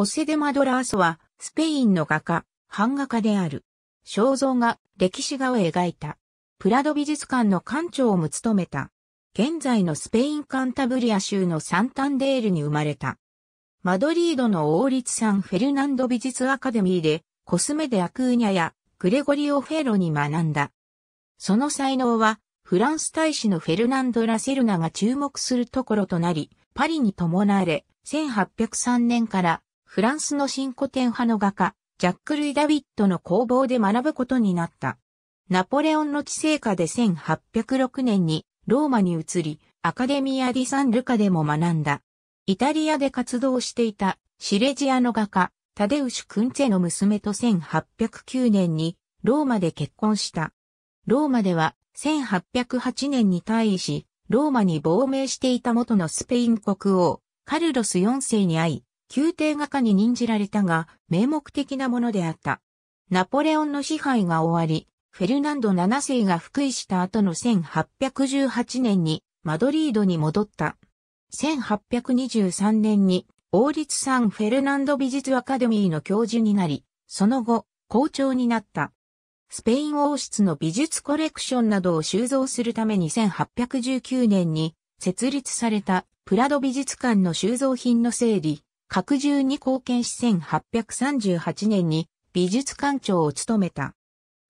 ホセデ・マドラーソは、スペインの画家、版画家である。肖像画、歴史画を描いた。プラド美術館の館長も務めた。現在のスペインカンタブリア州のサンタンデールに生まれた。マドリードの王立サン・フェルナンド美術アカデミーで、コスメデ・アクーニャやグレゴリオ・フェロに学んだ。その才能は、フランス大使のフェルナンド・ラセルナが注目するところとなり、パリに伴われ、1803年からフランスの新古典派の画家、ジャック・ルイ・ダビットの工房で学ぶことになった。ナポレオンの治世下で1806年にローマに移り、アカデミア・ディ・サン・ルカでも学んだ。イタリアで活動していたシレジアの画家、タデウシュ・クンツェの娘と1809年にローマで結婚した。ローマでは1808年に退位し、ローマに亡命していた元のスペイン国王、カルロス4世に会い、宮廷画家に任じられたが、名目的なものであった。ナポレオンの支配が終わり、フェルナンド7世が復位した後の1818年にマドリードに戻った。1823年に王立サン・フェルナンド美術アカデミーの教授になり、その後、校長になった。スペイン王室の美術コレクションなどを収蔵するために1819年に設立されたプラド美術館の収蔵品の整理、拡充に貢献し1838年に美術館長を務めた。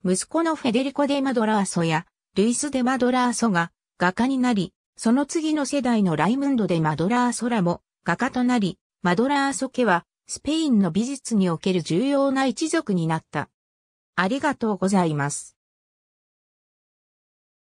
息子のフェデリコ・デ・マドラーソやルイス・デ・マドラーソが画家になり、その次の世代のライムンド・デ・マドラーソらも画家となり、マドラーソ家はスペインの美術における重要な一族になった。ありがとうございます。